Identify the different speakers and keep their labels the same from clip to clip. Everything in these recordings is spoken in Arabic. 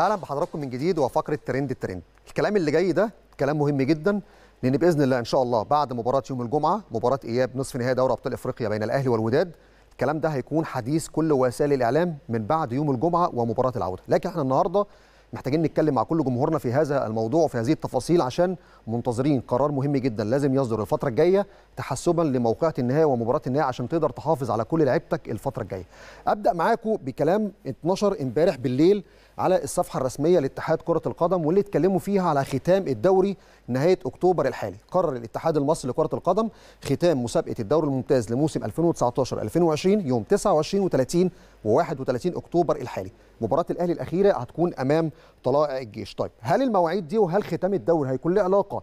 Speaker 1: اهلا بحضراتكم من جديد وفقره ترند الترند الكلام اللي جاي ده كلام مهم جدا لان باذن الله ان شاء الله بعد مباراه يوم الجمعه مباراه اياب نصف نهائي دوري ابطال افريقيا بين الاهلي والوداد الكلام ده هيكون حديث كل وسائل الاعلام من بعد يوم الجمعه ومباراه العوده لكن احنا النهارده محتاجين نتكلم مع كل جمهورنا في هذا الموضوع وفي هذه التفاصيل عشان منتظرين قرار مهم جدا لازم يصدر الفتره الجايه تحسبا لموقعه النهائي ومباراه النهائي عشان تقدر تحافظ على كل لعيبتك الفتره الجايه. ابدا معاكم بكلام اتنشر امبارح بالليل على الصفحه الرسميه لاتحاد كره القدم واللي اتكلموا فيها على ختام الدوري نهايه اكتوبر الحالي قرر الاتحاد المصري لكره القدم ختام مسابقه الدوري الممتاز لموسم 2019 2020 يوم 29 و30 و31 اكتوبر الحالي مباراه الاهلي الاخيره هتكون امام طلائع الجيش طيب هل المواعيد دي وهل ختام الدوري هيكون له علاقه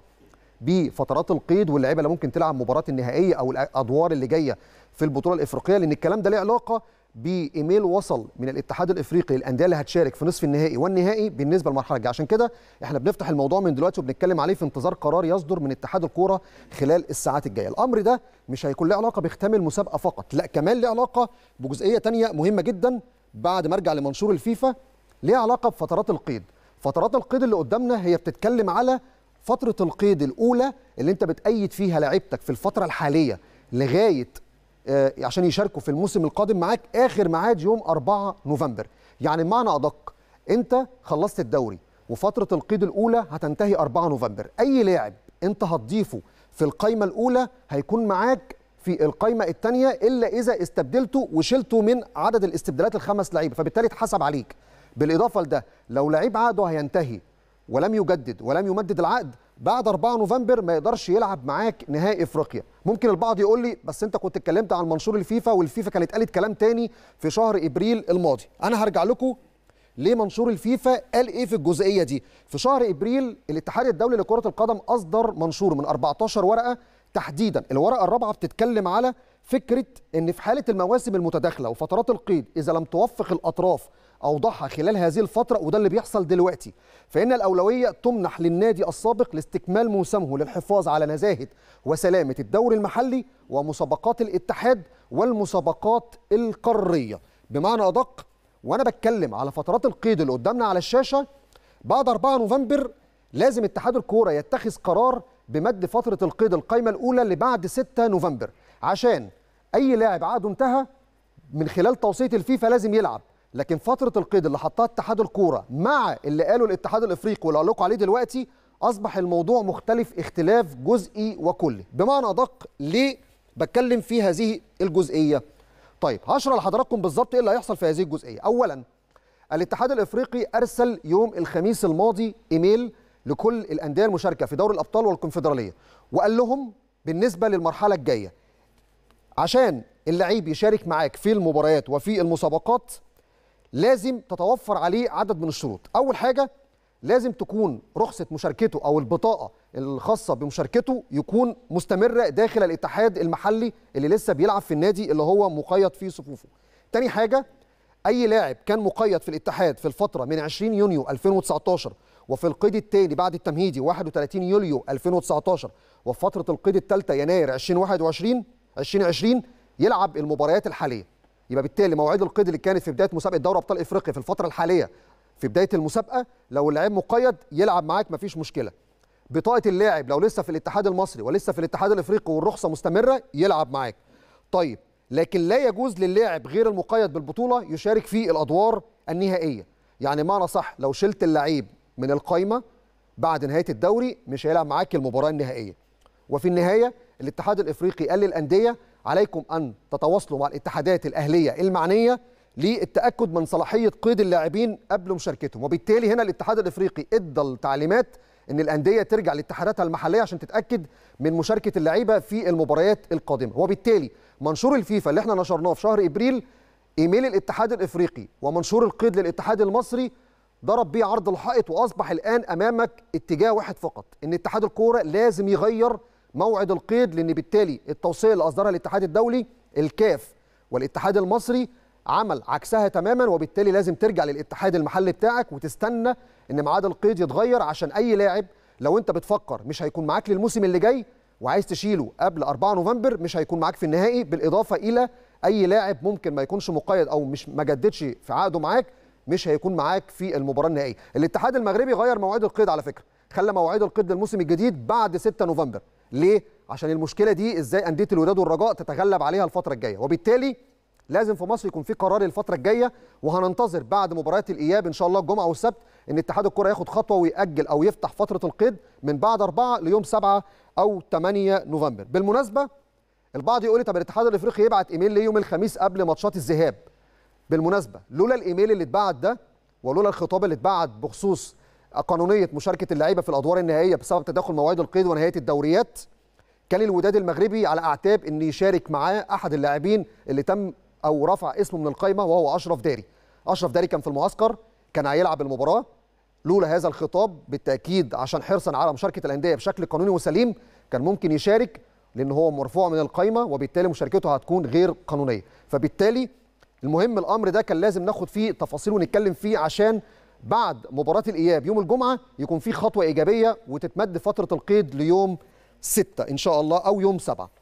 Speaker 1: بفترات القيد واللعيبه اللي ممكن تلعب مباراه النهائيه او الادوار اللي جايه في البطوله الافريقيه لان الكلام ده له علاقه بايميل وصل من الاتحاد الافريقي للانديه اللي هتشارك في نصف النهائي والنهائي بالنسبه للمرحله الجايه عشان كده احنا بنفتح الموضوع من دلوقتي وبنتكلم عليه في انتظار قرار يصدر من اتحاد الكوره خلال الساعات الجايه الامر ده مش هيكون له علاقه بختام المسابقه فقط لا كمان له علاقه بجزئيه تانية مهمه جدا بعد ما ارجع لمنشور الفيفا ليها علاقه بفترات القيد فترات القيد اللي قدامنا هي بتتكلم على فتره القيد الاولى اللي انت بتأيد فيها لعيبتك في الفتره الحاليه لغايه آه، عشان يشاركوا في الموسم القادم معاك اخر ميعاد يوم 4 نوفمبر يعني بمعنى ادق انت خلصت الدوري وفتره القيد الاولى هتنتهي 4 نوفمبر اي لاعب انت هتضيفه في القايمه الاولى هيكون معاك في القايمه الثانيه الا اذا استبدلته وشلته من عدد الاستبدالات الخمس لعيبه فبالتالي اتحسب عليك بالاضافه لده لو لعيب عقده هينتهي ولم يجدد ولم يمدد العقد بعد 4 نوفمبر ما يقدرش يلعب معاك نهائي افريقيا ممكن البعض يقول لي بس انت كنت اتكلمت عن منشور الفيفا والفيفا كانت قالت كلام تاني في شهر ابريل الماضي انا هرجع لكم ليه منشور الفيفا قال ايه في الجزئيه دي في شهر ابريل الاتحاد الدولي لكره القدم اصدر منشور من 14 ورقه تحديدا الورقه الرابعه بتتكلم على فكره ان في حاله المواسم المتداخله وفترات القيد اذا لم توفق الاطراف اوضحها خلال هذه الفتره وده اللي بيحصل دلوقتي فان الاولويه تمنح للنادي السابق لاستكمال موسمه للحفاظ على نزاهه وسلامه الدوري المحلي ومسابقات الاتحاد والمسابقات القاريه بمعنى ادق وانا بتكلم على فترات القيد اللي قدامنا على الشاشه بعد 4 نوفمبر لازم اتحاد الكوره يتخذ قرار بمد فتره القيد القايمه الاولى اللي بعد 6 نوفمبر عشان اي لاعب عقده انتهى من خلال توصيه الفيفا لازم يلعب لكن فتره القيد اللي حطها اتحاد الكوره مع اللي قاله الاتحاد الافريقي واللي علقوا عليه دلوقتي اصبح الموضوع مختلف اختلاف جزئي وكلي بمعنى ادق ليه بتكلم في هذه الجزئيه طيب هشرح لحضراتكم بالظبط ايه اللي هيحصل في هذه الجزئيه اولا الاتحاد الافريقي ارسل يوم الخميس الماضي ايميل لكل الانديه المشاركه في دوري الابطال والكونفدراليه وقال لهم بالنسبه للمرحله الجايه عشان اللعيب يشارك معاك في المباريات وفي المسابقات لازم تتوفر عليه عدد من الشروط اول حاجه لازم تكون رخصه مشاركته او البطاقه الخاصه بمشاركته يكون مستمره داخل الاتحاد المحلي اللي لسه بيلعب في النادي اللي هو مقيد في صفوفه تاني حاجه اي لاعب كان مقيد في الاتحاد في الفتره من 20 يونيو 2019 وفي القيد الثاني بعد التمهيدي 31 يوليو 2019 وفي فتره القيد الثالثه يناير 2021 2020 يلعب المباريات الحاليه يبقى بالتالي مواعيد القيد اللي كانت في بدايه مسابقه دوري ابطال افريقيا في الفتره الحاليه في بدايه المسابقه لو اللاعب مقيد يلعب معاك مفيش مشكله بطاقه اللاعب لو لسه في الاتحاد المصري ولسه في الاتحاد الافريقي والرخصه مستمره يلعب معاك طيب لكن لا يجوز للاعب غير المقيد بالبطوله يشارك في الادوار النهائيه يعني معنى صح لو شلت اللعيب من القايمه بعد نهايه الدوري مش هيلعب معاك المباراه النهائيه وفي النهايه الاتحاد الافريقي قال للانديه عليكم أن تتواصلوا مع الاتحادات الأهلية المعنية للتأكد من صلاحية قيد اللاعبين قبل مشاركتهم وبالتالي هنا الاتحاد الإفريقي إدى التعليمات ان الانديه ترجع لاتحاداتها المحليه عشان تتاكد من مشاركه اللعيبه في المباريات القادمه وبالتالي منشور الفيفا اللي احنا نشرناه في شهر ابريل ايميل الاتحاد الافريقي ومنشور القيد للاتحاد المصري ضرب بيه عرض الحائط واصبح الان امامك اتجاه واحد فقط ان اتحاد الكوره لازم يغير موعد القيد لان بالتالي التوصيه اللي اصدرها الاتحاد الدولي الكاف والاتحاد المصري عمل عكسها تماما وبالتالي لازم ترجع للاتحاد المحلي بتاعك وتستنى ان ميعاد القيد يتغير عشان اي لاعب لو انت بتفكر مش هيكون معاك للموسم اللي جاي وعايز تشيله قبل 4 نوفمبر مش هيكون معاك في النهائي بالاضافه الى اي لاعب ممكن ما يكونش مقيد او مش ما جددش في عقده معاك مش هيكون معاك في المباراه النهائيه الاتحاد المغربي غير مواعيد القيد على فكره خلى مواعيد القيد للموسم الجديد بعد 6 نوفمبر ليه؟ عشان المشكله دي ازاي انديه الوداد والرجاء تتغلب عليها الفتره الجايه وبالتالي لازم في مصر يكون في قرار الفتره الجايه وهننتظر بعد مباريات الاياب ان شاء الله الجمعه والسبت ان اتحاد الكره ياخد خطوه ويأجل او يفتح فتره القيد من بعد 4 ليوم 7 او 8 نوفمبر بالمناسبه البعض يقول لي طب الاتحاد الافريقي يبعت ايميل ليوم يوم الخميس قبل ماتشات الذهاب بالمناسبه لولا الايميل اللي اتبعت ده ولولا الخطاب اللي اتبعت بخصوص قانونيه مشاركه اللعيبه في الادوار النهائيه بسبب تداخل مواعيد القيد ونهايه الدوريات كان الوداد المغربي على اعتاب ان يشارك معاه احد اللاعبين اللي تم او رفع اسمه من القائمه وهو اشرف داري اشرف داري كان في المعسكر كان هيلعب المباراه لولا هذا الخطاب بالتاكيد عشان حرصا على مشاركه الانديه بشكل قانوني وسليم كان ممكن يشارك لان هو مرفوع من القائمه وبالتالي مشاركته هتكون غير قانونيه فبالتالي المهم الامر ده كان لازم ناخد فيه تفاصيل ونتكلم فيه عشان بعد مباراه الاياب يوم الجمعه يكون في خطوه ايجابيه وتتمد فتره القيد ليوم ستة ان شاء الله او يوم سبعة